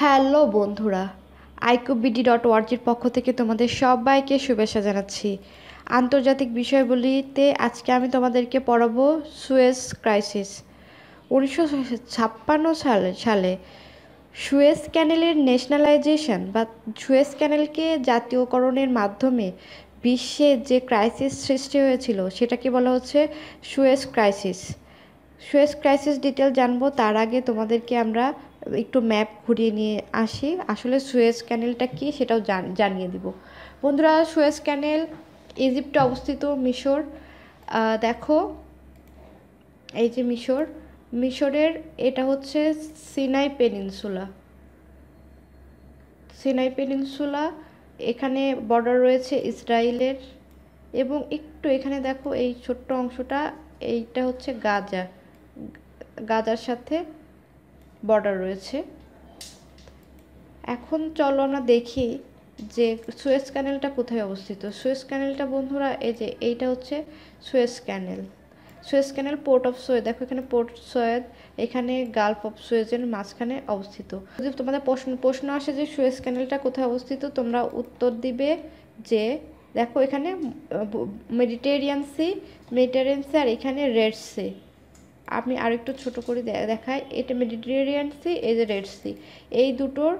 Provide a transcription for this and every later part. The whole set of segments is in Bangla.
হ্যালো বন্ধুরা আইকুবিডি ডট ওয়ার্জির পক্ষ থেকে তোমাদের সবাইকে শুভেচ্ছা জানাচ্ছি আন্তর্জাতিক বিষয়গুলিতে আজকে আমি তোমাদেরকে পড়াবো সুয়েজ ক্রাইসিস উনিশশো ছাপ্পান্ন সালে সালে সুয়েজ ক্যানেলের ন্যাশনালাইজেশন বা সুয়েজ ক্যানেলকে জাতীয়করণের মাধ্যমে বিশ্বে যে ক্রাইসিস সৃষ্টি হয়েছিল সেটাকে বলা হচ্ছে Suez crisis Suez crisis detail জানবো তার আগে তোমাদেরকে আমরা একটু ম্যাপ ঘুরিয়ে নিয়ে আসি আসলে সুয়েজ ক্যানেলটা কী সেটাও জানিয়ে দিব বন্ধুরা সুয়েজ ক্যানেল ইজিপ্টে অবস্থিত মিশর দেখো এই যে মিশর মিশরের এটা হচ্ছে সিনাই পেনিনসুলা সিনাই পেনিনসুলা এখানে বর্ডার রয়েছে ইসরায়েলের এবং একটু এখানে দেখো এই ছোট্ট অংশটা এইটা হচ্ছে গাজা গাজার সাথে বর্ডার রয়েছে এখন চলো আমরা দেখি যে সুয়েস ক্যানেলটা কোথায় অবস্থিত সুয়েজ ক্যানেলটা বন্ধুরা এই যে এইটা হচ্ছে Suez canal Suez canal port of Said দেখো এখানে পোর্ট সোয়েদ এখানে গালফ অফ সুয়েজের মাঝখানে অবস্থিত যদি তোমাদের প্রশ্ন প্রশ্ন আসে যে সুয়েজ ক্যানেলটা কোথায় অবস্থিত তোমরা উত্তর দিবে যে দেখো এখানে মেডিটেরিয়ান সি মেডিটেরিয়ান সি আর এখানে রেড সি আমি আর একটু ছোটো করে দেখাই এটা মেডিটেরিয়ান সি এই যে রেড সি এই দুটোর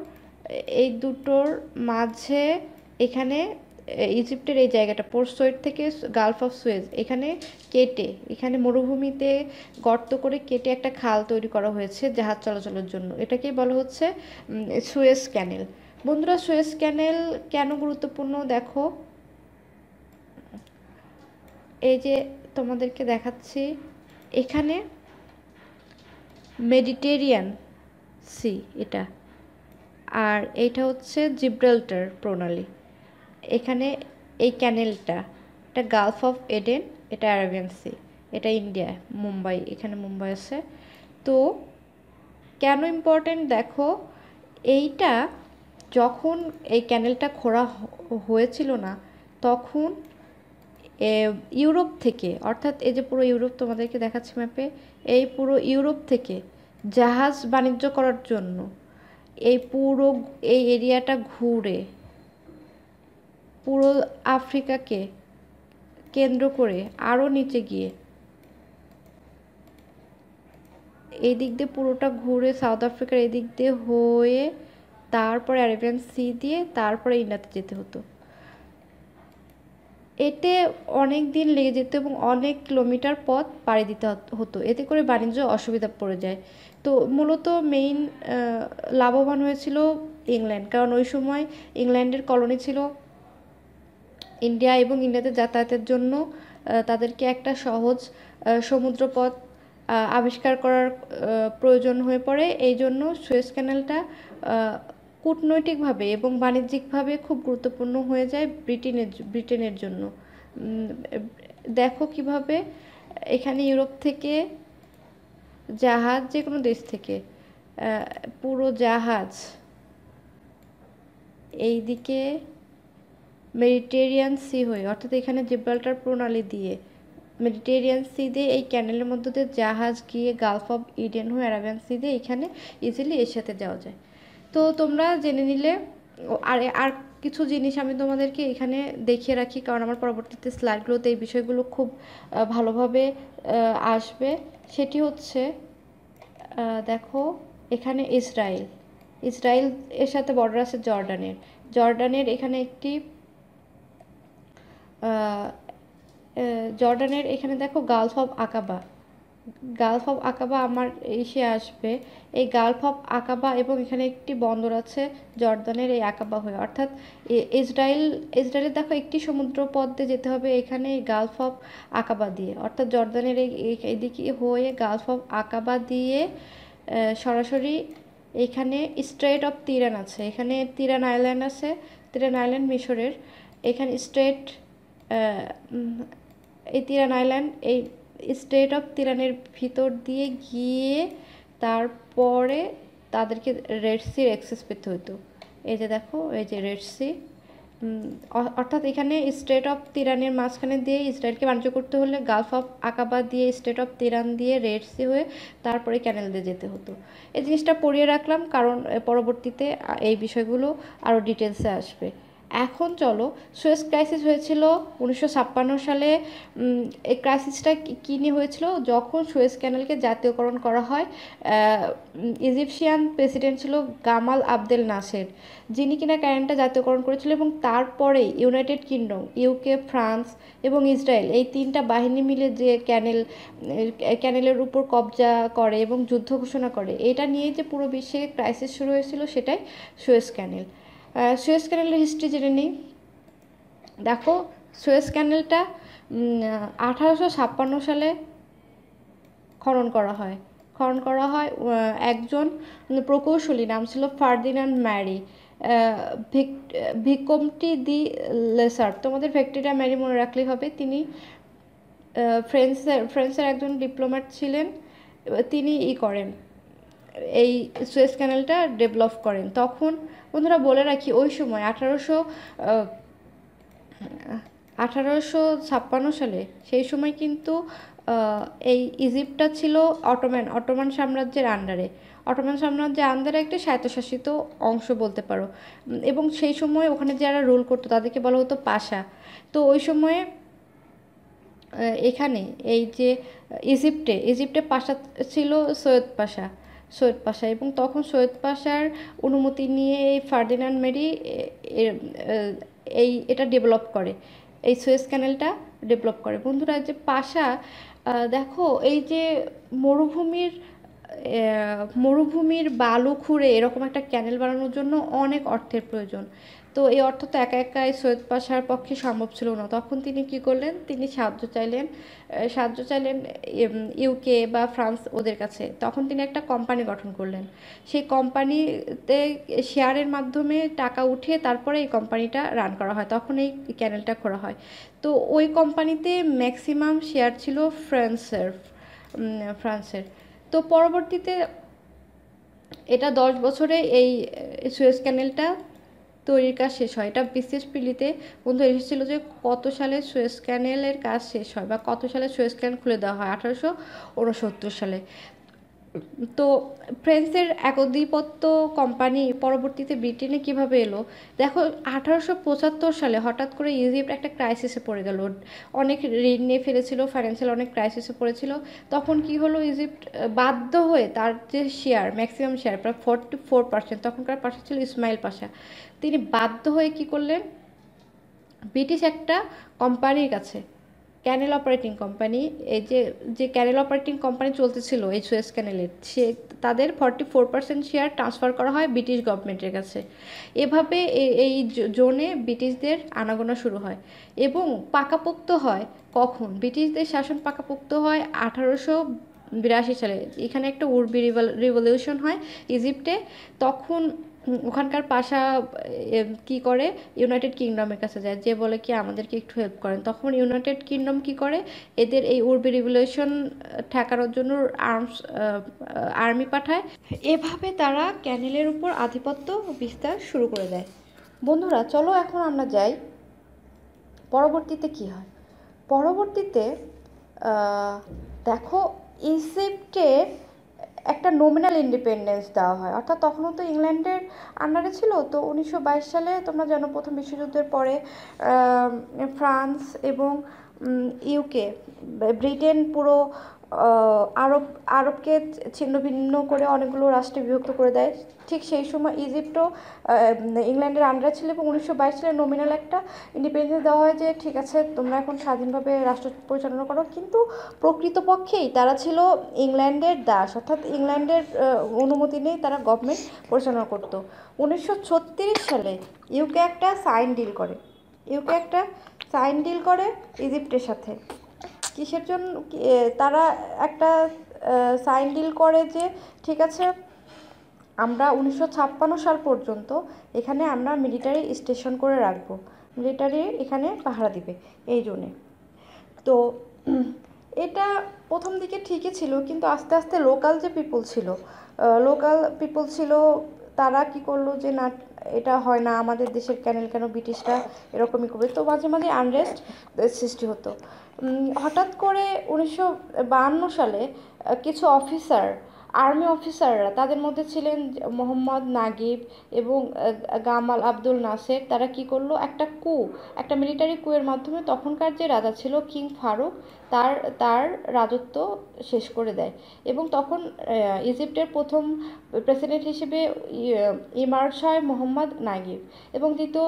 এই দুটোর মাঝে এখানে ইজিপ্টের এই জায়গাটা পোর্সোয়েড থেকে গালফ অফ সুয়েজ এখানে কেটে এখানে মরুভূমিতে গর্ত করে কেটে একটা খাল তৈরি করা হয়েছে জাহাজ চলাচলের জন্য এটাকে বলা হচ্ছে সুয়েজ ক্যানেল বন্ধুরা সুয়েজ ক্যানেল কেন গুরুত্বপূর্ণ দেখো এই যে তোমাদেরকে দেখাচ্ছি এখানে মেডিটেরিয়ান সি এটা আর এইটা হচ্ছে জিব্রাল্টার প্রণালী এখানে এই ক্যানেলটা এটা গালফ অফ এডেন এটা আরাবিয়ান সি এটা ইন্ডিয়া মুম্বাই এখানে মুম্বাই আছে তো কেন ইম্পর্টেন্ট দেখো এইটা যখন এই ক্যানেলটা খোঁড়া হয়েছিল না তখন ইউরোপ থেকে অর্থাৎ এই যে পুরো ইউরোপ তোমাদেরকে দেখাচ্ছি ম্যাপে এই পুরো ইউরোপ থেকে জাহাজ বাণিজ্য করার জন্য এই পুরো এই এরিয়াটা ঘুরে পুরো আফ্রিকাকে কেন্দ্র করে আরও নিচে গিয়ে এই দিক দিয়ে পুরোটা ঘুরে সাউথ আফ্রিকার এদিক দিয়ে হয়ে তারপরে অ্যারেবিয়ান সি দিয়ে তারপরে ইন্ডিয়াতে যেতে হতো এতে অনেক দিন লেগে যেত এবং অনেক কিলোমিটার পথ পাড়ি দিতে হতো এতে করে বাণিজ্য অসুবিধা পড়ে যায় তো মূলত মেইন লাভবান হয়েছিল ইংল্যান্ড কারণ ওই সময় ইংল্যান্ডের কলোনি ছিল ইন্ডিয়া এবং ইন্ডিয়াতে যাতায়াতের জন্য তাদেরকে একটা সহজ সমুদ্রপথ আবিষ্কার করার প্রয়োজন হয়ে পড়ে এই জন্য সুয়েজ ক্যানেলটা কূটনৈতিকভাবে এবং বাণিজ্যিকভাবে খুব গুরুত্বপূর্ণ হয়ে যায় ব্রিটেনের ব্রিটেনের জন্য দেখো কিভাবে এখানে ইউরোপ থেকে জাহাজ যে কোনো দেশ থেকে পুরো জাহাজ এইদিকে মেডিটেরিয়ান সি হয়ে অর্থাৎ এখানে জিব্রাল্টার প্রণালী দিয়ে মেডিটেরিয়ান সি দিয়ে এই ক্যানেলের মধ্য দিয়ে জাহাজ গিয়ে গালফ অফ ইডেন হয়ে অ্যারাবিয়ান সি দিয়ে এখানে ইজিলি এশিয়াতে যাওয়া যায় তো তোমরা জেনে নিলে আর আর কিছু জিনিস আমি তোমাদেরকে এখানে দেখিয়ে রাখি কারণ আমার পরবর্তীতে স্লাইডগুলোতে এই বিষয়গুলো খুব ভালোভাবে আসবে সেটি হচ্ছে দেখো এখানে ইসরায়েল ইসরায়েল এর সাথে বর্ডার আছে জর্ডানের জর্ডানের এখানে একটি জর্ডানের এখানে দেখো Gulf of Aqaba Gulf of Aqaba আমার এসে আসবে এই গালফ অফ আকাবা এবং এখানে একটি বন্দর আছে জর্দানের এই আকাবা হয়ে অর্থাৎ ইসরায়েল ইসরায়েল দেখো একটি সমুদ্র পথে যেতে হবে এখানে এই গালফ অফ আকাবা দিয়ে অর্থাৎ জর্দানের এই এদিকে হয়ে গালফ অফ আকাবা দিয়ে সরাসরি এখানে স্ট্রেট অফ তিরান আছে এখানে তিরান আইল্যান্ড আছে তিরান আইল্যান্ড মিশরের এখানে স্ট্রেট এই তিরান আইল্যান্ড এই স্ট্রেট অফ তিরানের ভিতর দিয়ে গিয়ে তারপরে তাদেরকে রেড সির অ্যাক্সেস পেতে হতো এই যে দেখো এই যে রেড সি অর্থাৎ এখানে স্টেট অফ তিরানের মাঝখানে দিয়ে ইসরায়েলকে বাণিজ্য করতে হলে গালফ অফ আকাবা দিয়ে স্টেট অফ তিরান দিয়ে রেড সি হয়ে তারপরে ক্যানেল দিয়ে যেতে হতো এই জিনিসটা পড়িয়ে রাখলাম কারণ পরবর্তীতে এই বিষয়গুলো আরও ডিটেলসে আসবে এখন চলো সুয়েস ক্রাইসিস হয়েছিল উনিশশো সালে এই ক্রাইসিসটা কী নিয়ে হয়েছিল যখন সুয়েস ক্যানেলকে জাতীয়করণ করা হয় ইজিপশিয়ান প্রেসিডেন্ট ছিল গামাল আবদেল নাসের যিনি কিনা ক্যানেলটা জাতীয়করণ করেছিল এবং তারপরে ইউনাইটেড কিংডম ইউকে ফ্রান্স এবং ইসরায়েল এই তিনটা বাহিনী মিলে যে ক্যানেল ক্যানেলের উপর কবজা করে এবং যুদ্ধ ঘোষণা করে এটা নিয়ে যে পুরো বিশ্বে ক্রাইসিস শুরু হয়েছিল সেটাই সুয়েস ক্যানেল সুয়েস ক্যানেলের হিস্ট্রি জেনে নিই দেখো সুয়েস ক্যানেলটা আঠারোশো ছাপ্পান্ন সালে খনন করা হয় খনন করা হয় একজন প্রকৌশলী নাম ছিল Ferdinand Marie vicomte de Lesseps তোমাদের ভেক্টিরা ম্যারি মনে রাখলেই হবে তিনি ফ্রেন্সের ফ্রেন্সের একজন ডিপ্লোম্যাট ছিলেন তিনি ই করেন এই সুয়েস ক্যানেলটা ডেভেলপ করেন তখন বন্ধুরা বলে রাখি ওই সময় আঠারোশো আঠারোশো ছাপ্পান্ন সালে সেই সময় কিন্তু এই ইজিপ্টটা ছিল অটোম্যান অটোমান সাম্রাজ্যের আন্ডারে অটোমান সাম্রাজ্যের আন্ডারে একটি স্বায়ত্তশাসিত অংশ বলতে পারো এবং সেই সময় ওখানে যারা রুল করতো তাদেরকে বলা হতো পাশা তো ওই সময়ে এখানে এই যে ইজিপ্টে ইজিপ্টে পাশা ছিল সৈয়দ পাশা সৈয়দ পাশা এবং তখন সৈয়দ পাশার অনুমতি নিয়ে এই ফার্ডিনান্ড মেরি এই এটা ডেভেলপ করে এই সোয়েস ক্যানেলটা ডেভেলপ করে বন্ধুরা যে পাশা দেখো এই যে মরুভূমির মরুভূমির বালু খুঁড়ে এরকম একটা ক্যানেল বানানোর জন্য অনেক অর্থের প্রয়োজন তো এই অর্থ তো একা একাই সৈয়দ পাশার পক্ষে সম্ভব ছিল না তখন তিনি কি করলেন তিনি সাহায্য চাইলেন সাহায্য চাইলেন ইউকে বা ফ্রান্স ওদের কাছে তখন তিনি একটা কোম্পানি গঠন করলেন সেই কোম্পানিতে শেয়ারের মাধ্যমে টাকা উঠে তারপরে এই কোম্পানিটা রান করা হয় তখন এই ক্যানেলটা খোলা হয় তো ওই কোম্পানিতে ম্যাক্সিমাম শেয়ার ছিল ফ্রান্সের ফ্রান্সের তো পরবর্তীতে এটা দশ বছরে এই সুয়েস ক্যানেলটা তৈরির কাজ শেষ হয় এটা বিশেষ পিলিতে বন্ধু এসেছিল যে কত সালে সুয়েস ক্যানেলের কাজ শেষ হয় বা কত সালে সুয়েস ক্যানেল খুলে দেওয়া হয় আঠারোশো উনসত্তর সালে তো ফ্রেন্সের একদিপত্য কোম্পানি পরবর্তীতে ব্রিটেনে কিভাবে এলো দেখো আঠারোশো পঁচাত্তর সালে হঠাৎ করে ইজিপ্ট একটা ক্রাইসিসে পড়ে গেল অনেক ঋণ নিয়ে ফেলেছিল ফাইন্যান্সিয়াল অনেক ক্রাইসিসে পড়েছিল তখন কি হলো ইজিপ্ট বাধ্য হয়ে তার যে শেয়ার ম্যাক্সিমাম শেয়ার প্রায় ফোরটি ফোর পার্সেন্ট তখনকার পাশে ছিল ইসমাইল পাশা তিনি বাধ্য হয়ে কি করলেন ব্রিটিশ একটা কোম্পানির কাছে ক্যানেল অপারেটিং কোম্পানি এই যে যে ক্যানেল অপারেটিং কোম্পানি চলতেছিল এইচ এস ক্যানেলের সে তাদের forty four percent share transfer করা হয় ব্রিটিশ গভর্নমেন্টের কাছে এভাবে এই জোনে ব্রিটিশদের আনাগোনা শুরু হয় এবং পাকাপোক্ত হয় কখন ব্রিটিশদের শাসন পাকাপোক্ত হয় আঠারোশো বিরাশি সালে এখানে একটা উর্বি রিভলিউশন হয় ইজিপ্টে তখন ওখানকার পাশা কি করে ইউনাইটেড কিংডমের কাছে যায় যে বলে কি আমাদেরকে একটু হেল্প করেন তখন ইউনাইটেড কিংডম কি করে এদের এই উর্বি রেভুলেশন ঠেকানোর জন্য আর্মস আর্মি পাঠায় এভাবে তারা ক্যানেলের উপর আধিপত্য বিস্তার শুরু করে দেয় বন্ধুরা চলো এখন আমরা যাই পরবর্তীতে কি হয় পরবর্তীতে দেখো ইজিপ্টের একটা নোমিনাল ইন্ডিপেন্ডেন্স দেওয়া হয় অর্থাৎ তখনও তো ইংল্যান্ডের আন্ডারে ছিল তো উনিশশো সালে তোমরা জানো প্রথম বিশ্বযুদ্ধের পরে ফ্রান্স এবং ইউকে ব্রিটেন পুরো আরব আরবকে ছিন্ন ভিন্ন করে অনেকগুলো রাষ্ট্রে বিভক্ত করে দেয় ঠিক সেই সময় ইজিপ্টও ইংল্যান্ডের আন্ডারে ছিল এবং উনিশশো বাইশ সালে নমিনাল একটা ইন্ডিপেন্ডেন্স দেওয়া হয় যে ঠিক আছে তোমরা এখন স্বাধীনভাবে রাষ্ট্র পরিচালনা করো কিন্তু প্রকৃতপক্ষেই তারা ছিল ইংল্যান্ডের দাস অর্থাৎ ইংল্যান্ডের অনুমতি নিয়েই তারা গভর্নমেন্ট পরিচালনা করতো উনিশশো সালে ইউকে একটা সাইন ডিল করে ইউকে একটা সাইন ডিল করে ইজিপ্টের সাথে কিসের জন্য তারা একটা সাইন ডিল করে যে ঠিক আছে আমরা উনিশশো সাল পর্যন্ত এখানে আমরা মিলিটারি স্টেশন করে রাখব মিলিটারি এখানে পাহারা দিবে এই জন্যে তো এটা প্রথম দিকে ঠিকই ছিল কিন্তু আস্তে আস্তে লোকাল যে পিপল ছিল লোকাল পিপল ছিল তারা কি করলো যে না এটা হয় না আমাদের দেশের ক্যানেল কেন ব্রিটিশরা এরকমই করবে তো মাঝে মাঝে আনরেস্ট সৃষ্টি হতো হঠাৎ করে উনিশশো সালে কিছু অফিসার আর্মি অফিসাররা তাদের মধ্যে ছিলেন মোহাম্মদ নাগিব এবং গামাল আব্দুল নাসের তারা কি করলো একটা কু একটা মিলিটারি কুয়ের মাধ্যমে তখনকার যে রাজা ছিল কিং ফারুক তার তার রাজত্ব শেষ করে দেয় এবং তখন ইজিপ্টের প্রথম প্রেসিডেন্ট হিসেবে ইমার্জ হয় মোহাম্মদ নাগিব এবং দ্বিতীয়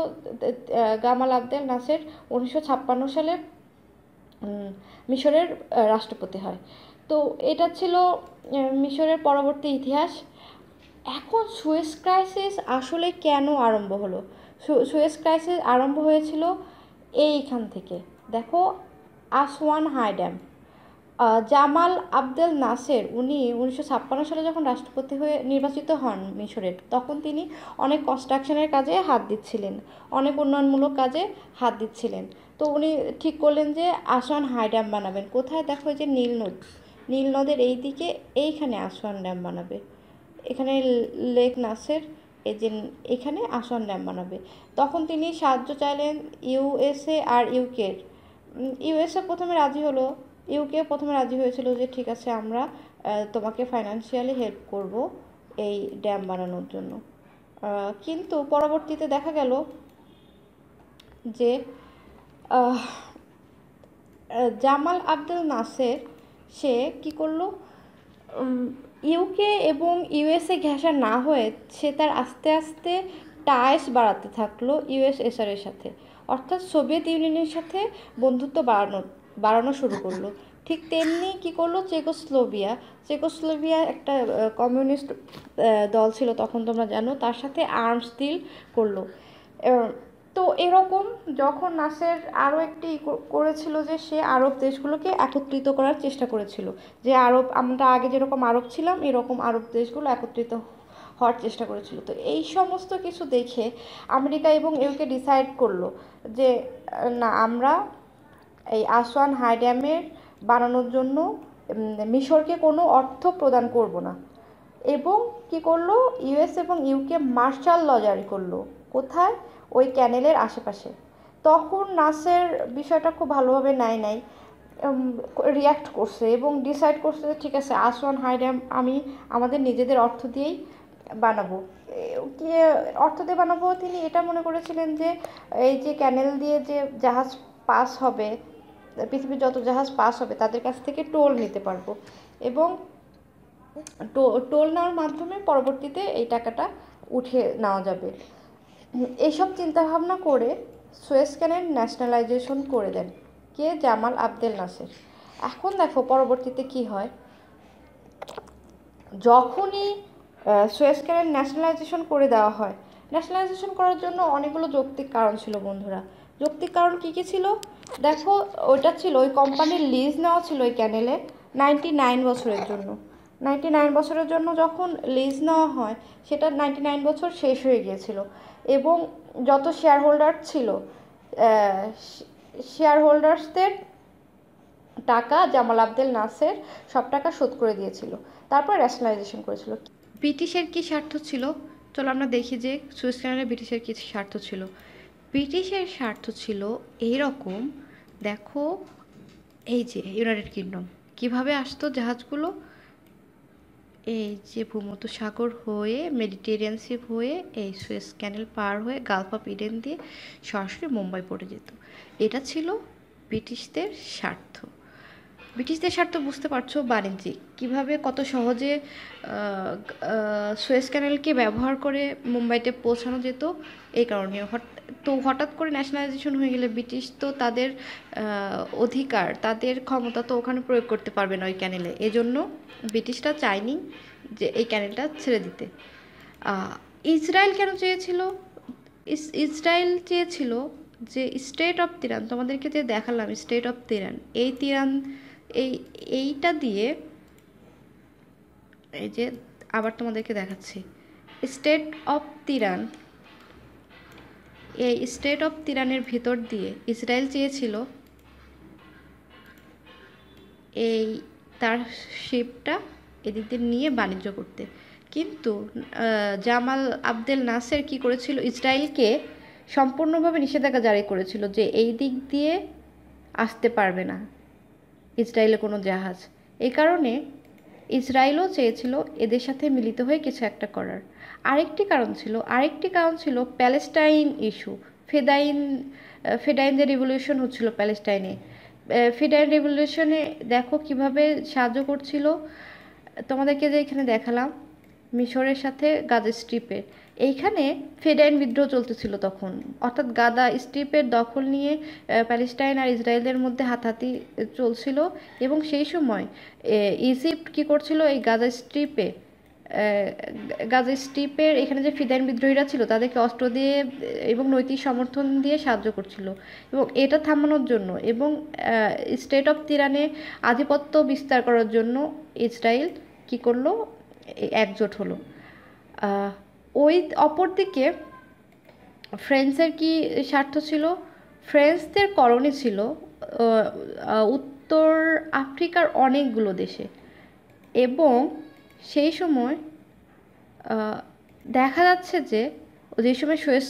গামাল আবদেল নাসের উনিশশো ছাপ্পান্ন সালে মিশরের রাষ্ট্রপতি হয় তো এটা ছিল মিশরের পরবর্তী ইতিহাস এখন সুয়েস ক্রাইসিস আসলে কেন আরম্ভ হলো সুয়েস ক্রাইসিস আরম্ভ হয়েছিল এইখান থেকে দেখো Aswan High Dam Gamal Abdel Nasser উনি উনিশশো ছাপ্পান্ন সালে যখন রাষ্ট্রপতি হয়ে নির্বাচিত হন মিশরের তখন তিনি অনেক কনস্ট্রাকশনের কাজে হাত দিচ্ছিলেন অনেক উন্নয়নমূলক কাজে হাত দিচ্ছিলেন তো উনি ঠিক করলেন যে আসওয়ান হাই ড্যাম বানাবেন কোথায় দেখো যে নীল নদ নীল নদের এই দিকে এইখানে আসওয়ান ড্যাম বানাবে এখানে লেক নাসের এই যে এখানে আসওয়ান ড্যাম বানাবে তখন তিনি সাহায্য চাইলেন ইউএসএ আর ইউকের ইউএসএ প্রথমে রাজি হলো ইউকে প্রথমে রাজি হয়েছিল যে ঠিক আছে আমরা তোমাকে ফাইন্যান্সিয়ালি হেল্প করব এই ড্যাম বানানোর জন্য কিন্তু পরবর্তীতে দেখা গেল যে জামাল আব্দুল নাসের সে কি করলো ইউকে এবং ইউএসএ ঘেঁষা না হয়ে সে তার আস্তে আস্তে টাইস বাড়াতে থাকলো ইউএসএসআর এর সাথে অর্থাৎ সোভিয়েত ইউনিয়নের সাথে বন্ধুত্ব বাড়ানো বাড়ানো শুরু করলো ঠিক তেমনি কি করলো চেকোস্লোভিয়া চেকোস্লোভিয়া একটা কমিউনিস্ট দল ছিল তখন তোমরা জানো তার সাথে আর্মস ডিল করলো তো এরকম যখন নাসের আরও একটি করেছিল যে সে আরব দেশগুলোকে একত্রিত করার চেষ্টা করেছিল যে আরব আমরা আগে যেরকম আরব ছিলাম এরকম আরব দেশগুলো একত্রিত হওয়ার চেষ্টা করেছিল তো এই সমস্ত কিছু দেখে আমেরিকা এবং ইউকে ডিসাইড করলো যে না আমরা এই আসওয়ান হাই বানানোর জন্য মিশরকে কোনো অর্থ প্রদান করব না এবং কি করলো ইউএস এবং ইউকে মার্শাল ল জারি করলো কোথায় ওই ক্যানেলের আশেপাশে তখন নাসের বিষয়টা খুব ভালোভাবে নেয় নাই রিয়াক্ট করছে এবং ডিসাইড করছে ঠিক আছে আসওয়ান হাইড্যাম আমি আমাদের নিজেদের অর্থ দিয়েই বানাবো কি অর্থ দিয়ে বানাবো তিনি এটা মনে করেছিলেন যে এই যে ক্যানেল দিয়ে যে জাহাজ পাস হবে পৃথিবীর যত জাহাজ পাস হবে তাদের কাছ থেকে টোল নিতে পারবো এবং টোল নেওয়ার মাধ্যমে পরবর্তীতে এই টাকাটা উঠে নেওয়া যাবে এইসব চিন্তাভাবনা করে সুয়েস ক্যানেল ন্যাশনালাইজেশন করে দেন কে জামাল আবদেল নাসের এখন দেখো পরবর্তীতে কি হয় যখনই সুয়েজ ক্যানেল ন্যাশনালাইজেশন করে দেওয়া হয় ন্যাশনালাইজেশন করার জন্য অনেকগুলো যৌক্তিক কারণ ছিল বন্ধুরা যৌক্তিক কারণ কী কী ছিল দেখো ওইটা ছিল ওই কোম্পানির লিজ নেওয়া ছিল ওই ক্যানেলে নাইনটি নাইন বছরের জন্য নাইনটি নাইন বছরের জন্য যখন লিজ নেওয়া হয় সেটা নাইনটি নাইন বছর শেষ হয়ে গিয়েছিল এবং যত শেয়ার হোল্ডার ছিল শেয়ার হোল্ডার্সদের টাকা জামাল আবদেল নাসের সব টাকা শোধ করে দিয়েছিল তারপর ন্যাশনালাইজেশন করেছিল ব্রিটিশের কী স্বার্থ ছিল চলো আমরা দেখি যে সুইজারল্যান্ডে ব্রিটিশের কী স্বার্থ ছিল ব্রিটিশের স্বার্থ ছিল এই রকম দেখো এই যে ইউনাইটেড কিংডম কিভাবে আসতো জাহাজগুলো এই যে ভূমত সাগর হয়ে মেডিটেরিয়ান হয়ে এই সুয়েস ক্যানেল পার হয়ে গালফ অফ ইডেন দিয়ে সরাসরি মুম্বাই পড়ে যেত এটা ছিল ব্রিটিশদের স্বার্থ ব্রিটিশদের স্বার্থ বুঝতে পারছো বাণিজ্যিক কিভাবে কত সহজে সুয়েস ক্যানেলকে ব্যবহার করে মুম্বাইতে পৌঁছানো যেত এই কারণে তো হঠাৎ করে ন্যাশনালাইজেশন হয়ে গেলে ব্রিটিশ তো তাদের অধিকার তাদের ক্ষমতা তো ওখানে প্রয়োগ করতে পারবে না ওই ক্যানেলে এজন্য ব্রিটিশরা চায়নি যে এই ক্যানেলটা ছেড়ে দিতে ইসরায়েল কেন চেয়েছিল ইসরায়েল চেয়েছিল যে স্টেট অফ তিরান তোমাদেরকে যে দেখালাম স্টেট অফ তিরান এই তিরান এই এইটা দিয়ে এই যে আবার তোমাদেরকে দেখাচ্ছি স্টেট অফ তিরান এই স্টেট অফ তিরানের ভেতর দিয়ে ইসরায়েল চেয়েছিল এই তার শিপটা এদিক দিয়ে নিয়ে বাণিজ্য করতে কিন্তু জামাল আবদেল নাসের কি করেছিল ইসরায়েলকে সম্পূর্ণভাবে নিষেধাজ্ঞা জারি করেছিল যে এই দিক দিয়ে আসতে পারবে না ইসরায়েলে কোনো জাহাজ এই কারণে ইসরায়েলও চেয়েছিল এদের সাথে মিলিত হয়ে কিছু একটা করার আরেকটি কারণ ছিল আরেকটি কারণ ছিল প্যালেস্টাইন ইস্যু ফেদাইন ফেডাইন যে রিভলিউশন হচ্ছিল প্যালেস্টাইনে ফেডাইন রিভলিউশনে দেখো কিভাবে সাহায্য করছিল তোমাদেরকে যে এখানে দেখালাম মিশরের সাথে গাজের স্ট্রিপের এইখানে ফেডাইন বিদ্রোহ চলতেছিল তখন অর্থাৎ গাদা স্ট্রিপের দখল নিয়ে প্যালেস্টাইন আর ইসরায়েলের মধ্যে হাতাহাতি চলছিল এবং সেই সময় ইজিপ্ট কি করছিল এই গাজা স্ট্রিপে গাজা স্ট্রিপের এখানে যে ফিদাইন বিদ্রোহীরা ছিল তাদেরকে অস্ত্র দিয়ে এবং নৈতিক সমর্থন দিয়ে সাহায্য করছিল এবং এটা থামানোর জন্য এবং স্টেট অফ তিরানে আধিপত্য বিস্তার করার জন্য ইসরায়েল কি করলো একজোট হলো ওই অপরদিকে ফ্রেন্সের কি স্বার্থ ছিল ফ্রেন্সদের কলোনি ছিল উত্তর আফ্রিকার অনেকগুলো দেশে এবং সেই সময় দেখা যাচ্ছে যে যে সময় সুয়েস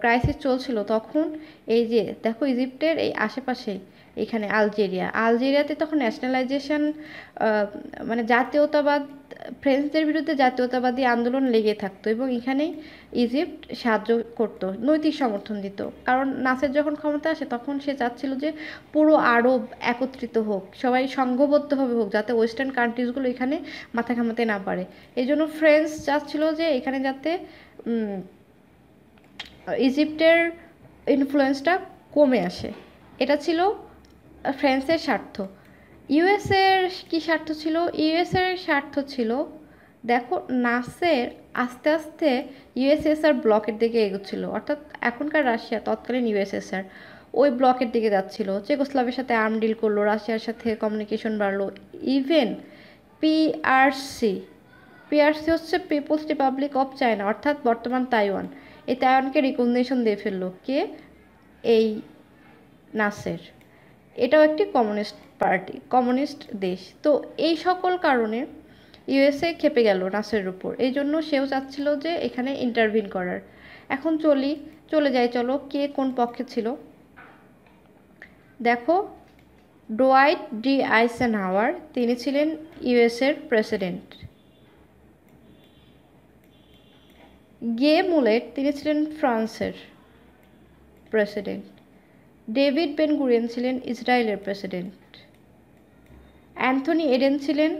ক্রাইসিস চলছিল তখন এই যে দেখো ইজিপ্টের এই আশেপাশেই এখানে আলজেরিয়া আলজেরিয়াতে তখন ন্যাশনালাইজেশন মানে জাতীয়তাবাদ ফ্রেন্সদের বিরুদ্ধে জাতীয়তাবাদী আন্দোলন লেগে থাকতো এবং এখানে ইজিপ্ট সাহায্য করত নৈতিক সমর্থন দিত কারণ নাসের যখন ক্ষমতা আসে তখন সে চাচ্ছিল যে পুরো আরব একত্রিত হোক সবাই সংঘবদ্ধভাবে হোক যাতে ওয়েস্টার্ন কান্ট্রিজগুলো এখানে মাথা ঘামাতে না পারে এই জন্য ফ্রেন্স চাচ্ছিল যে এখানে যাতে ইজিপ্টের ইনফ্লুয়েন্সটা কমে আসে এটা ছিল ফ্রান্সের স্বার্থ ইউএসের কী স্বার্থ ছিল ইউএসের স্বার্থ ছিল দেখো নাসের আস্তে আস্তে ইউএসএসআর ব্লকের দিকে এগোচ্ছিল অর্থাৎ এখনকার রাশিয়া তৎকালীন ইউএসএসআর ওই ব্লকের দিকে যাচ্ছিল চেকোস্লাভের সাথে আর্ম ডিল করলো রাশিয়ার সাথে কমিউনিকেশন বাড়লো ইভেন পিআরসি পিআরসি হচ্ছে পিপলস রিপাবলিক অফ চায়না অর্থাৎ বর্তমান তাইওয়ান এই তাইওয়ানকে রিকগনেশন দিয়ে ফেললো কে এই নাসের এটাও একটি কমিউনিস্ট পার্টি কমিউনিস্ট দেশ তো এই সকল কারণে ইউএসএ খেপে গেল নাসের উপর এই জন্য সেও চাচ্ছিল যে এখানে ইন্টারভিন করার এখন চলি চলে যাই চলো কে কোন পক্ষে ছিল দেখো ডোয়াইট ডি আইসেন হাওয়ার তিনি ছিলেন ইউএসএর প্রেসিডেন্ট গে মুলেট তিনি ছিলেন ফ্রান্সের প্রেসিডেন্ট ডেভিড বেন গুরিয়েন ছিলেন ইসরায়েলের প্রেসিডেন্ট অ্যান্থনি এডেন ছিলেন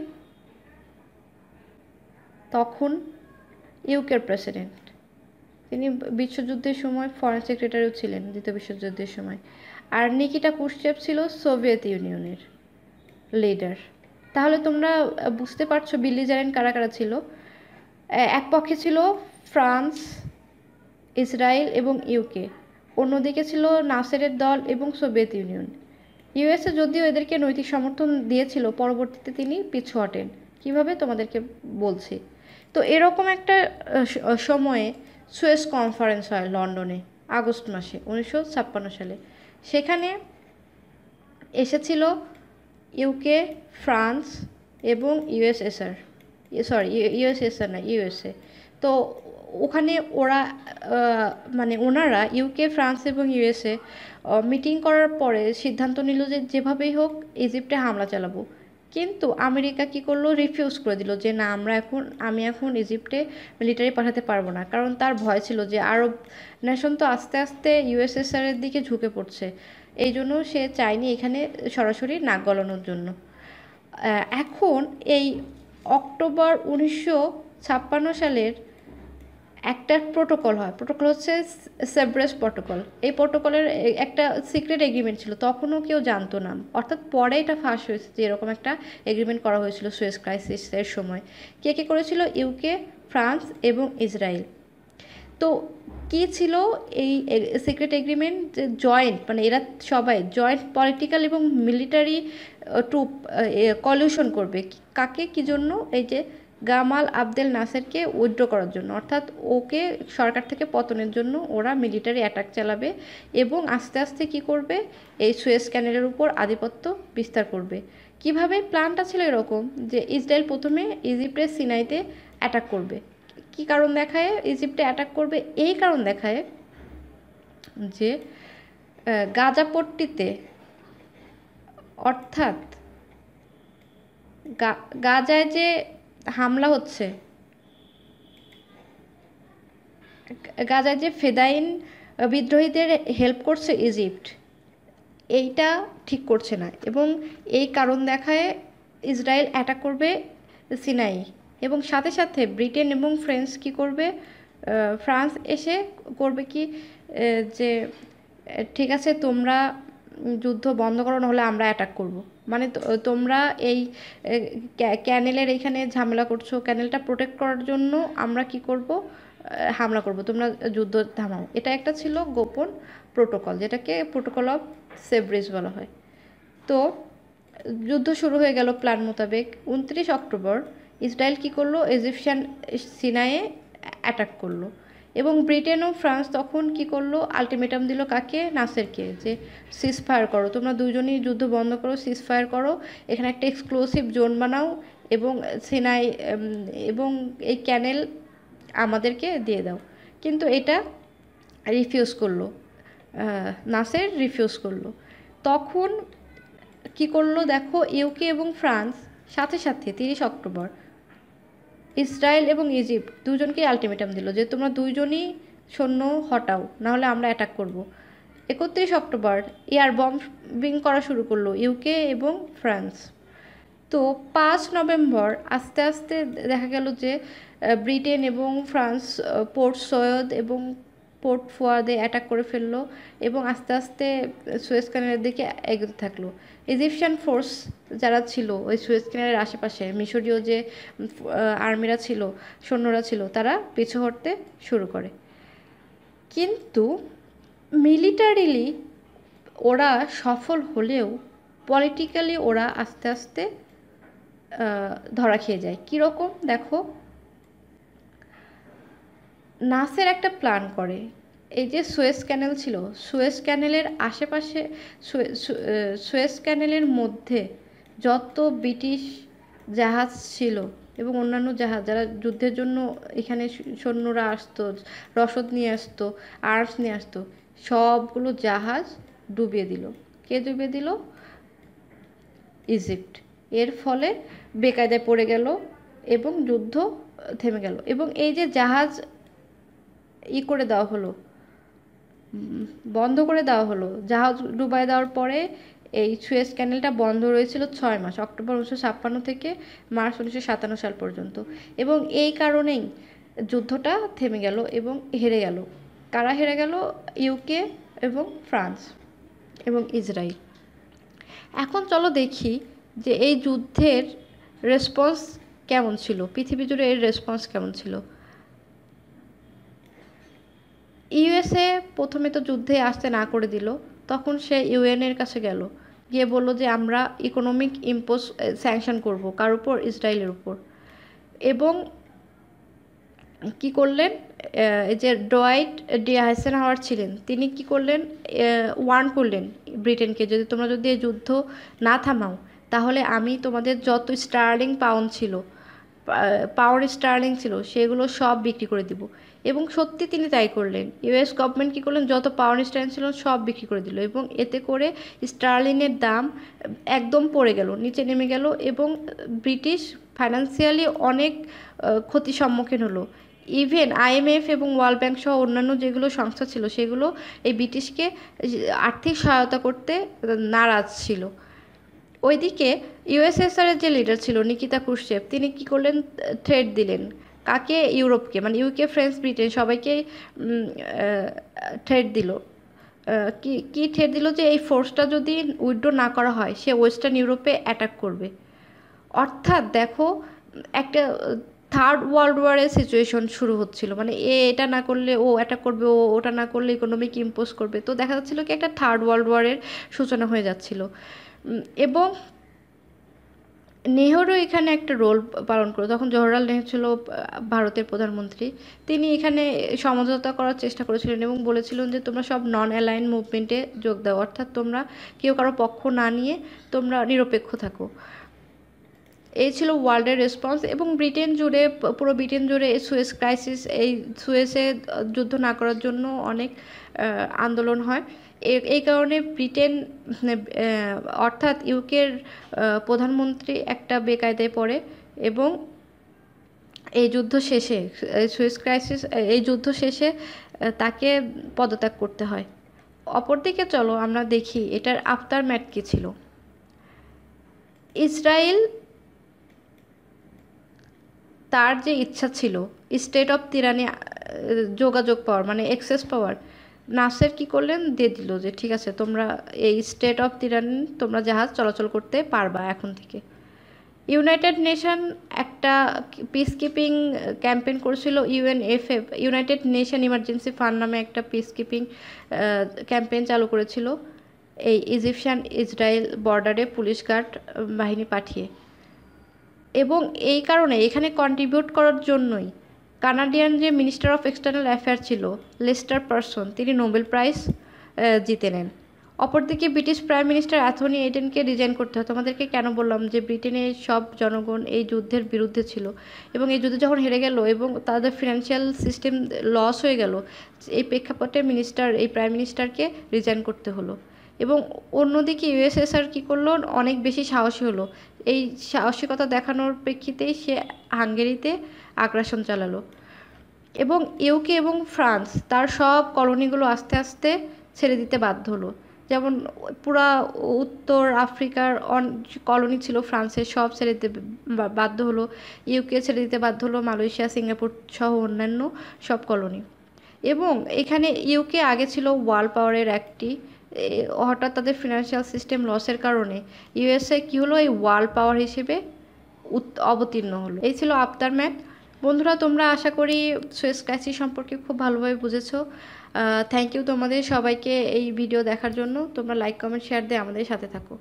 তখন ইউকের প্রেসিডেন্ট তিনি বিশ্বযুদ্ধের সময় ফরেন সেক্রেটারিও ছিলেন দ্বিতীয় বিশ্বযুদ্ধের সময় আর নিকিটা কুশচেপ ছিল সোভিয়েত ইউনিয়নের লিডার তাহলে তোমরা বুঝতে পারছো বিল্লি জারেন কারা কারা ছিল এক পক্ষে ছিল ফ্রান্স ইসরায়েল এবং ইউকে অন্যদিকে ছিল নাসেরের দল এবং সোভিয়েত ইউনিয়ন ইউএসএ যদিও এদেরকে নৈতিক সমর্থন দিয়েছিল পরবর্তীতে তিনি পিছু হটেন কীভাবে তোমাদেরকে বলছি তো এরকম একটা সময়ে সুয়েস কনফারেন্স হয় লন্ডনে আগস্ট মাসে উনিশশো সালে সেখানে এসেছিল ইউকে ফ্রান্স এবং ইউএসএসআর সরি ইউএসএসআর না ইউএসএ তো ওখানে ওরা মানে ওনারা ইউকে ফ্রান্স এবং ইউএসএ মিটিং করার পরে সিদ্ধান্ত নিল যে যেভাবেই হোক ইজিপ্টে হামলা চালাবো কিন্তু আমেরিকা কি করলো রিফিউজ করে দিল যে না আমরা এখন আমি এখন ইজিপ্টে মিলিটারি পাঠাতে পারবো না কারণ তার ভয় ছিল যে আরব নেশন তো আস্তে আস্তে এর দিকে ঝুঁকে পড়ছে এই জন্য সে চায়নি এখানে সরাসরি নাক গলানোর জন্য এখন এই অক্টোবর উনিশশো ছাপ্পান্ন সালের একটা প্রোটোকল হয় প্রোটোকল হচ্ছে সেব্রেস প্রোটোকল এই প্রোটোকলের একটা সিক্রেট এগ্রিমেন্ট ছিল তখনও কেউ জানতো না অর্থাৎ পরে এটা ফাঁস হয়েছে যে এরকম একটা এগ্রিমেন্ট করা হয়েছিল সুয়েস ক্রাইসিসের সময় কে কে করেছিল ইউকে ফ্রান্স এবং ইসরায়েল তো কি ছিল এই সিক্রেট এগ্রিমেন্ট যে জয়েন্ট মানে এরা সবাই জয়েন্ট পলিটিক্যাল এবং মিলিটারি ট্রুপ কলিউশন করবে কাকে কি জন্য এই যে গামাল আবদেল নাসেরকে উইড্র করার জন্য অর্থাৎ ওকে সরকার থেকে পতনের জন্য ওরা মিলিটারি অ্যাটাক চালাবে এবং আস্তে আস্তে কি করবে এই সুয়েস ক্যানেলের উপর আধিপত্য বিস্তার করবে কিভাবে প্ল্যানটা ছিল এরকম যে ইসরায়েল প্রথমে ইজিপ্টের সিনাইতে অ্যাটাক করবে কি কারণ দেখায় ইজিপ্টে অ্যাটাক করবে এই কারণ দেখায় যে গাজাপট্টিতে অর্থাৎ গাজায় যে হামলা হচ্ছে গাজায় যে ফেদাইন বিদ্রোহীদের হেল্প করছে ইজিপ্ট এইটা ঠিক করছে না এবং এই কারণ দেখায় ইসরায়েল অ্যাটাক করবে সিনাই এবং সাথে সাথে ব্রিটেন এবং ফ্রেন্স কি করবে ফ্রান্স এসে করবে কি যে ঠিক আছে তোমরা যুদ্ধ বন্ধ করো হলে আমরা অ্যাটাক করব মানে তোমরা এই ক্যানেলের এইখানে ঝামেলা করছো ক্যানেলটা প্রোটেক্ট করার জন্য আমরা কি করব হামলা করব তোমরা যুদ্ধ থামাও এটা একটা ছিল গোপন প্রোটোকল যেটাকে প্রোটোকল অফ সেভরেজ বলা হয় তো যুদ্ধ শুরু হয়ে গেল প্ল্যান মোতাবেক উনত্রিশ অক্টোবর ইসরায়েল কি করলো ইজিপশিয়ান সিনায়ে অ্যাটাক করলো এবং ব্রিটেন ও ফ্রান্স তখন কি করলো আলটিমেটাম দিল কাকে নাসেরকে যে সিজ ফায়ার করো তোমরা দুজনেই যুদ্ধ বন্ধ করো সিজ ফায়ার করো এখানে একটা এক্সক্লুসিভ জোন বানাও এবং সেনাই এবং এই ক্যানেল আমাদেরকে দিয়ে দাও কিন্তু এটা রিফিউজ করলো নাসের রিফিউজ করলো তখন কি করলো দেখো ইউকে এবং ফ্রান্স সাথে সাথে তিরিশ অক্টোবর ইসরায়েল এবং ইজিপ্ট দুজনকেই আলটিমেটাম দিল যে তোমরা দুইজনই সৈন্য হটাও নাহলে আমরা অ্যাটাক করব একত্রিশ অক্টোবর এয়ার বম্বিং করা শুরু করলো ইউকে এবং ফ্রান্স তো পাঁচ নভেম্বর আস্তে আস্তে দেখা গেল যে ব্রিটেন এবং ফ্রান্স পোর্ট সৈয়দ এবং পোর্ট ফোয়াদে অ্যাটাক করে ফেলল এবং আস্তে আস্তে সুয়েজ ক্যানেলের দিকে এগোতে থাকলো ইজিপশিয়ান ফোর্স যারা ছিল ওই সুয়েজ ক্যানেলের আশেপাশে মিশরীয় যে আর্মিরা ছিল সৈন্যরা ছিল তারা পিছু হটতে শুরু করে কিন্তু মিলিটারিলি ওরা সফল হলেও পলিটিক্যালি ওরা আস্তে আস্তে ধরা খেয়ে যায় কীরকম দেখো নাসের একটা প্ল্যান করে এই যে সুয়েস ক্যানেল ছিল সুয়েস ক্যানেলের আশেপাশে সুয়েস ক্যানেলের মধ্যে যত ব্রিটিশ জাহাজ ছিল এবং অন্যান্য জাহাজ যারা যুদ্ধের জন্য এখানে সৈন্যরা আসতো রসদ নিয়ে আসতো আর্টস নিয়ে আসতো সবগুলো জাহাজ ডুবিয়ে দিল কে ডুবিয়ে দিল ইজিপ্ট এর ফলে বেকায়দায় পড়ে গেল এবং যুদ্ধ থেমে গেল এবং এই যে জাহাজ ই করে দেওয়া হলো বন্ধ করে দেওয়া হলো জাহাজ ডুবাই দেওয়ার পরে এই সুয়েজ ক্যানেলটা বন্ধ রয়েছিল ছয় মাস অক্টোবর উনিশশো ছাপ্পান্ন থেকে মার্চ উনিশশো সাতান্ন সাল পর্যন্ত এবং এই কারণেই যুদ্ধটা থেমে গেল এবং হেরে গেল কারা হেরে গেল ইউকে এবং ফ্রান্স এবং ইসরায়েল এখন চলো দেখি যে এই যুদ্ধের রেসপন্স কেমন ছিল পৃথিবী জুড়ে এর রেসপন্স কেমন ছিল ইউএসএ প্রথমে তো যুদ্ধে আসতে না করে দিল তখন সে ইউএনের কাছে গেল গিয়ে বললো যে আমরা ইকোনমিক ইম্পোজ স্যাংশন করব কার উপর ইসরায়েলের উপর এবং কি করলেন যে ডোয়াইট ডি হাইসেন হাওয়ার ছিলেন তিনি কি করলেন ওয়ার্ন করলেন ব্রিটেনকে যদি তোমরা যদি এই যুদ্ধ না থামাও তাহলে আমি তোমাদের যত স্টার্লিং পাউন্ড ছিল পাওয়ার স্টার্লিং ছিল সেগুলো সব বিক্রি করে দিব এবং সত্যি তিনি তাই করলেন ইউএস গভর্নমেন্ট কী করলেন যত পাওয়ার স্ট্যান্ড ছিল সব বিক্রি করে দিল এবং এতে করে স্টার্লিনের দাম একদম পড়ে গেল নিচে নেমে গেল এবং ব্রিটিশ ফাইন্যান্সিয়ালি অনেক ক্ষতির সম্মুখীন হলো ইভেন আইএমএফ এবং ওয়ার্ল্ড ব্যাংক সহ অন্যান্য যেগুলো সংস্থা ছিল সেগুলো এই ব্রিটিশকে আর্থিক সহায়তা করতে নারাজ ছিল ওইদিকে এর যে লিডার ছিল নিকিতা কুশেভ তিনি কি করলেন থ্রেড দিলেন কাকে ইউরোপকে মানে ইউকে ফ্রেন্স ব্রিটেন সবাইকে ঠেট দিল কি কী ঠেট দিল যে এই ফোর্সটা যদি উইড্রো না করা হয় সে ওয়েস্টার্ন ইউরোপে অ্যাটাক করবে অর্থাৎ দেখো একটা থার্ড ওয়ার্ল্ড ওয়ারের সিচুয়েশন শুরু হচ্ছিল মানে এ এটা না করলে ও অ্যাটাক করবে ও ওটা না করলে ইকোনমিক ইম্পোজ করবে তো দেখা যাচ্ছিল কি একটা থার্ড ওয়ার্ল্ড ওয়ারের সূচনা হয়ে যাচ্ছিল এবং নেহরু এখানে একটা রোল পালন করে তখন জওহরলাল নেহরু ছিল ভারতের প্রধানমন্ত্রী তিনি এখানে সমঝোতা করার চেষ্টা করেছিলেন এবং বলেছিলেন যে তোমরা সব নন অ্যালাইন মুভমেন্টে যোগ দাও অর্থাৎ তোমরা কেউ কারো পক্ষ না নিয়ে তোমরা নিরপেক্ষ থাকো এই ছিল ওয়ার্ল্ডের রেসপন্স এবং ব্রিটেন জুড়ে পুরো ব্রিটেন জুড়ে এই সুয়েস ক্রাইসিস এই সুয়েসে যুদ্ধ না করার জন্য অনেক আন্দোলন হয় এই কারণে ব্রিটেন মানে, অর্থাৎ ইউকের প্রধানমন্ত্রী একটা বেকায়দায় পড়ে এবং এই যুদ্ধ শেষে সুইস ক্রাইসিস এই যুদ্ধ শেষে তাকে পদত্যাগ করতে হয় অপরদিকে চলো আমরা দেখি এটার আফতার ম্যাট কী ছিল ইসরায়েল তার যে ইচ্ছা ছিল স্টেট অফ তিরানি যোগাযোগ পাওয়ার মানে এক্সেস পাওয়ার নাসের কি করলেন দিয়ে দিল যে ঠিক আছে তোমরা এই স্টেট অফ তিরান তোমরা জাহাজ চলাচল করতে পারবা এখন থেকে ইউনাইটেড নেশন একটা পিস কিপিং ক্যাম্পেন করেছিল UNFF United Nation emergency fund নামে একটা পিস কিপিং ক্যাম্পেন চালু করেছিল এই ইজিপশিয়ান ইসরায়েল বর্ডারে পুলিশ গার্ড বাহিনী পাঠিয়ে এবং এই কারণে এখানে কন্ট্রিবিউট করার জন্যই কানাডিয়ান যে মিনিস্টার অফ এক্সটার্নাল অ্যাফেয়ার ছিল লেস্টার পারসন তিনি নোবেল প্রাইজ জিতে নেন অপরদিকে ব্রিটিশ প্রাইম মিনিস্টার অ্যাথনি এডেনকে রিজাইন করতে হয় তোমাদেরকে কেন বললাম যে ব্রিটেনের সব জনগণ এই যুদ্ধের বিরুদ্ধে ছিল এবং এই যুদ্ধে যখন হেরে গেল এবং তাদের ফিনান্সিয়াল সিস্টেম লস হয়ে গেল এই প্রেক্ষাপটে মিনিস্টার এই প্রাইম মিনিস্টারকে রিজাইন করতে হলো এবং অন্যদিকে ইউএসএসআর কী করলো অনেক বেশি সাহসী হলো এই সাহসিকতা দেখানোর প্রেক্ষিতেই সে হাঙ্গেরিতে আগ্রাসন চালালো এবং ইউকে এবং ফ্রান্স তার সব কলোনিগুলো আস্তে আস্তে ছেড়ে দিতে বাধ্য হলো যেমন পুরা উত্তর আফ্রিকার অন কলোনি ছিল ফ্রান্সের সব ছেড়ে দিতে বাধ্য হলো ইউকে ছেড়ে দিতে বাধ্য হলো মালয়েশিয়া সিঙ্গাপুর সহ অন্যান্য সব কলোনি এবং এখানে ইউকে আগে ছিল ওয়ার্ল্ড পাওয়ারের একটি হঠাৎ তাদের ফিনান্সিয়াল সিস্টেম লসের কারণে ইউএসএ কী হলো এই ওয়ার্ল্ড পাওয়ার হিসেবে উত অবতীর্ণ হলো এই ছিল আফতার ম্যাথ বন্ধুরা তোমরা আশা করি সুয়েস ক্রাইসিস সম্পর্কে খুব ভালোভাবে বুঝেছ থ্যাংক ইউ তোমাদের সবাইকে এই ভিডিও দেখার জন্য তোমরা লাইক কমেন্ট শেয়ার দিয়ে আমাদের সাথে থাকো